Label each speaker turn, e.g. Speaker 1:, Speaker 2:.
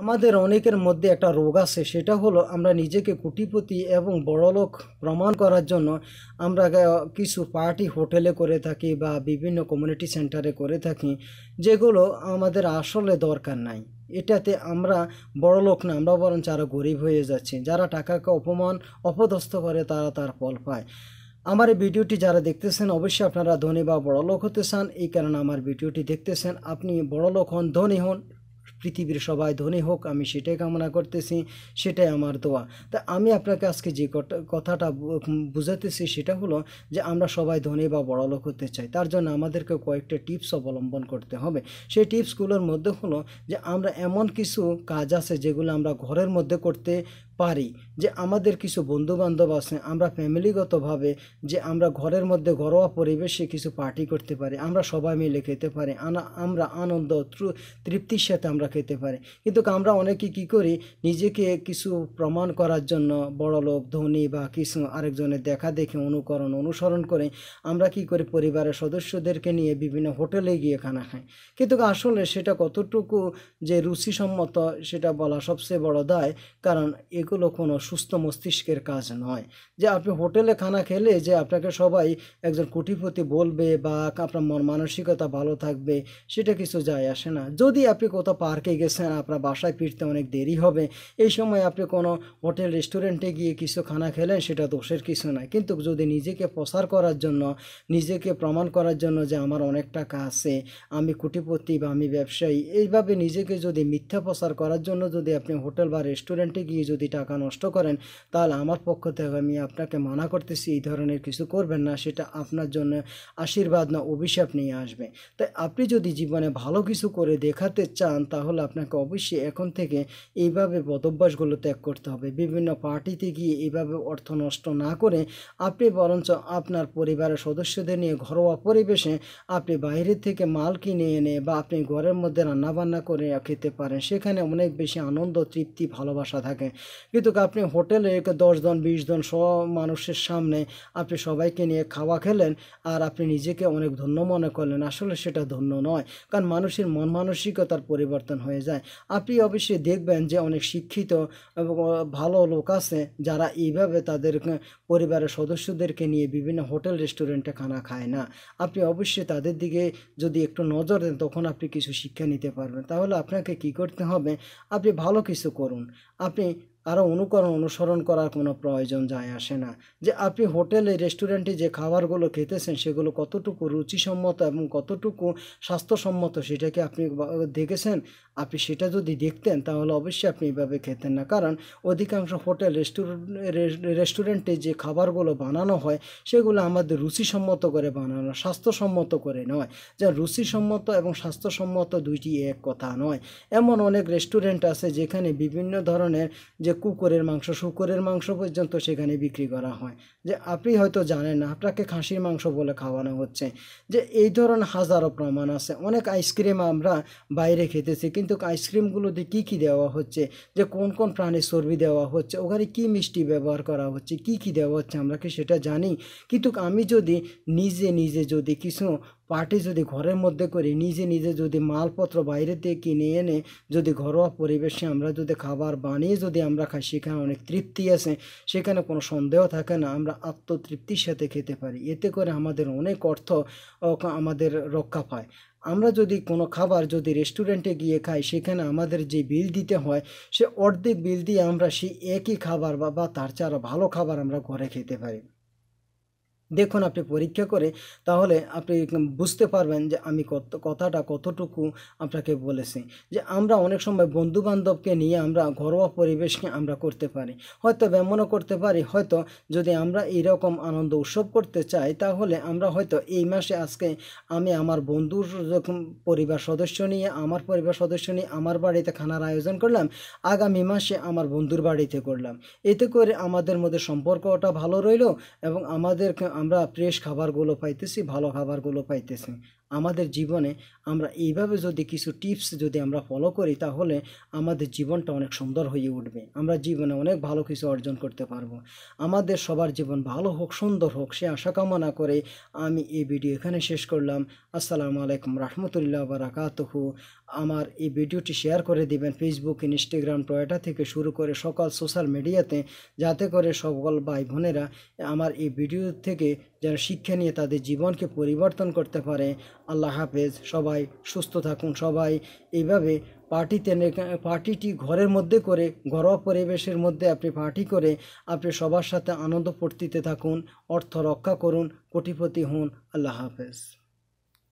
Speaker 1: আমাদের অনেকের মধ্যে একটা রোগ আছে সেটা হলো আমরা নিজেকে কুটিপতি এবং বড়লোক প্রমাণ করার জন্য আমরা কিছু পার্টি হোটেলে করে থাকি বা বিভিন্ন কমিউনিটি সেন্টারে করে থাকি যেগুলো আমাদের আসলে দরকার নাই এটাতে আমরা লোক না আমরা বরঞ্চ আরও গরিব হয়ে যাচ্ছি যারা টাকাকে অপমান অপদস্থ করে তারা তার ফল পায় আমার এই ভিডিওটি যারা দেখতেছেন অবশ্যই আপনারা ধনী বা বড়লোক হতে চান এই কারণে আমার ভিডিওটি দেখতেছেন আপনি বড়লোক হন ধনী হন পৃথিবীর সবাই ধনী হোক আমি সেটাই কামনা করতেছি সেটাই আমার দোয়া তা আমি আপনাকে আজকে যে কথাটা বুঝাতেছি সেটা হলো যে আমরা সবাই ধনী বা লোক হতে চাই তার জন্য আমাদেরকে কয়েকটা টিপস অবলম্বন করতে হবে সেই টিপসগুলোর মধ্যে হলো যে আমরা এমন কিছু কাজ আছে যেগুলো আমরা ঘরের মধ্যে করতে পারি যে আমাদের কিছু বন্ধুবান্ধব আছে আমরা ফ্যামিলিগতভাবে যে আমরা ঘরের মধ্যে ঘরোয়া পরিবেশে কিছু পার্টি করতে পারি আমরা সবাই মিলে খেতে পারি আনা আমরা আনন্দ তৃপ্তির সাথে আমরা খেতে পারি কিন্তু আমরা অনেকে কি করি নিজেকে কিছু প্রমাণ করার জন্য বড় লোক ধনী বা কিছু আরেকজনের দেখা দেখে অনুকরণ অনুসরণ করে আমরা কি করি পরিবারের সদস্যদেরকে নিয়ে বিভিন্ন হোটেলে গিয়ে খানা খাই কিন্তু আসলে সেটা কতটুকু যে রুচিসম্মত সেটা বলা সবচেয়ে বড় দায় কারণ এগুলো এগুলো কোনো সুস্থ মস্তিষ্কের কাজ নয় যে আপনি হোটেলে খানা খেলে যে আপনাকে সবাই একজন কোটিপতি বলবে বা আপনার মন মানসিকতা ভালো থাকবে সেটা কিছু যায় আসে না যদি আপনি কোথাও পার্কে গেছেন আপনার বাসায় ফিরতে অনেক দেরি হবে এই সময় আপনি কোনো হোটেল রেস্টুরেন্টে গিয়ে কিছু খানা খেলেন সেটা দোষের কিছু নয় কিন্তু যদি নিজেকে প্রসার করার জন্য নিজেকে প্রমাণ করার জন্য যে আমার অনেক টাকা আছে আমি কোটিপতি বা আমি ব্যবসায়ী এইভাবে নিজেকে যদি মিথ্যা প্রচার করার জন্য যদি আপনি হোটেল বা রেস্টুরেন্টে গিয়ে যদি টাকা নষ্ট করেন তাহলে আমার পক্ষ থেকে আমি আপনাকে মানা করতেছি এই ধরনের কিছু করবেন না সেটা আপনার জন্য আশীর্বাদ না অভিশাপ নিয়ে আসবে তাই আপনি যদি জীবনে ভালো কিছু করে দেখাতে চান তাহলে আপনাকে অবশ্যই এখন থেকে এইভাবে বদভ্যাসগুলো ত্যাগ করতে হবে বিভিন্ন পার্টিতে গিয়ে এইভাবে অর্থ নষ্ট না করে আপনি বরঞ্চ আপনার পরিবারের সদস্যদের নিয়ে ঘরোয়া পরিবেশে আপনি বাইরে থেকে মাল কিনে এনে বা আপনি ঘরের মধ্যে রান্নাবান্না করে খেতে পারেন সেখানে অনেক বেশি আনন্দ তৃপ্তি ভালোবাসা থাকে কিন্তু আপনি হোটেলে দশজন বিশজন সব মানুষের সামনে আপনি সবাইকে নিয়ে খাওয়া খেলেন আর আপনি নিজেকে অনেক ধন্য মনে করলেন আসলে সেটা ধন্য নয় কারণ মানুষের মন মানসিকতার পরিবর্তন হয়ে যায় আপনি অবশ্যই দেখবেন যে অনেক শিক্ষিত ভালো লোক আছে যারা এইভাবে তাদের পরিবারের সদস্যদেরকে নিয়ে বিভিন্ন হোটেল রেস্টুরেন্টে খানা খায় না আপনি অবশ্যই তাদের দিকে যদি একটু নজর দেন তখন আপনি কিছু শিক্ষা নিতে পারবেন তাহলে আপনাকে কি করতে হবে আপনি ভালো কিছু করুন আপনি আরও অনুকরণ অনুসরণ করার কোনো প্রয়োজন যায় আসে না যে আপনি হোটেলে রেস্টুরেন্টে যে খাবারগুলো খেতেছেন সেগুলো কতটুকু রুচিসম্মত এবং কতটুকু স্বাস্থ্যসম্মত সেটাকে আপনি দেখেছেন আপনি সেটা যদি দেখতেন তাহলে অবশ্যই আপনি এভাবে খেতেন না কারণ অধিকাংশ হোটেল রেস্টুরেন্টে যে খাবারগুলো বানানো হয় সেগুলো আমাদের রুচিসম্মত করে বানানো স্বাস্থ্যসম্মত করে নয় যা রুচিসম্মত এবং স্বাস্থ্যসম্মত দুইটি এক কথা নয় এমন অনেক রেস্টুরেন্ট আছে যেখানে বিভিন্ন ধরনের যে যে কুকুরের মাংস শুকুরের মাংস পর্যন্ত সেখানে বিক্রি করা হয় যে আপনি হয়তো জানেন না আপনাকে খাসির মাংস বলে খাওয়ানো হচ্ছে যে এই ধরনের হাজারো প্রমাণ আছে অনেক আইসক্রিম আমরা বাইরে খেতেছি কিন্তু আইসক্রিমগুলোতে কী কী দেওয়া হচ্ছে যে কোন কোন প্রাণীর চর্বি দেওয়া হচ্ছে ওখানে কি মিষ্টি ব্যবহার করা হচ্ছে কি কি দেওয়া হচ্ছে আমরা কি সেটা জানি কিন্তু আমি যদি নিজে নিজে যদি কিছু পার্টি যদি ঘরের মধ্যে করে নিজে নিজে যদি মালপত্র বাইরে থেকে কিনে এনে যদি ঘরোয়া পরিবেশে আমরা যদি খাবার বানিয়ে যদি আমরা খাই সেখানে অনেক তৃপ্তি আছে সেখানে কোনো সন্দেহ থাকে না আমরা আত্মতৃপ্তির সাথে খেতে পারি এতে করে আমাদের অনেক অর্থ আমাদের রক্ষা পায় আমরা যদি কোনো খাবার যদি রেস্টুরেন্টে গিয়ে খাই সেখানে আমাদের যে বিল দিতে হয় সে অর্ধেক বিল দিয়ে আমরা সেই একই খাবার বা তার ছাড়া ভালো খাবার আমরা ঘরে খেতে পারি দেখুন আপনি পরীক্ষা করে তাহলে আপনি বুঝতে পারবেন যে আমি কত কথাটা কতটুকু আপনাকে বলেছি যে আমরা অনেক সময় বন্ধুবান্ধবকে নিয়ে আমরা ঘরোয়া পরিবেশকে আমরা করতে পারি হয়তো ব্যমনও করতে পারি হয়তো যদি আমরা এইরকম আনন্দ উৎসব করতে চাই তাহলে আমরা হয়তো এই মাসে আজকে আমি আমার বন্ধুর পরিবার সদস্য নিয়ে আমার পরিবার সদস্য নিয়ে আমার বাড়িতে খানার আয়োজন করলাম আগামী মাসে আমার বন্ধুর বাড়িতে করলাম এতে করে আমাদের মধ্যে সম্পর্কটা ভালো রইল এবং আমাদেরকে আমরা ফ্রেশ খাবারগুলো পাইতেছি ভালো খাবারগুলো পাইতেছি আমাদের জীবনে আমরা এইভাবে যদি কিছু টিপস যদি আমরা ফলো করি তাহলে আমাদের জীবনটা অনেক সুন্দর হয়ে উঠবে আমরা জীবনে অনেক ভালো কিছু অর্জন করতে পারবো আমাদের সবার জীবন ভালো হোক সুন্দর হোক সে আশা কামনা করে আমি এই ভিডিও এখানে শেষ করলাম আসসালামু আলাইকুম রহমতুল্লাহ বারাকাতহু আমার এই ভিডিওটি শেয়ার করে দিবেন ফেসবুক ইনস্টাগ্রাম টয়েটা থেকে শুরু করে সকল সোশ্যাল মিডিয়াতে যাতে করে সকল ভাই বোনেরা আমার এই ভিডিও থেকে যেন শিক্ষা নিয়ে তাদের জীবনকে পরিবর্তন করতে পারে আল্লাহ হাফেজ সবাই সুস্থ থাকুন সবাই এইভাবে পার্টিতে পার্টিটি ঘরের মধ্যে করে ঘরোয়া পরিবেশের মধ্যে আপনি পার্টি করে আপনি সবার সাথে আনন্দ পড়তিতে থাকুন অর্থ রক্ষা করুন কোটিপতি হন আল্লাহ হাফেজ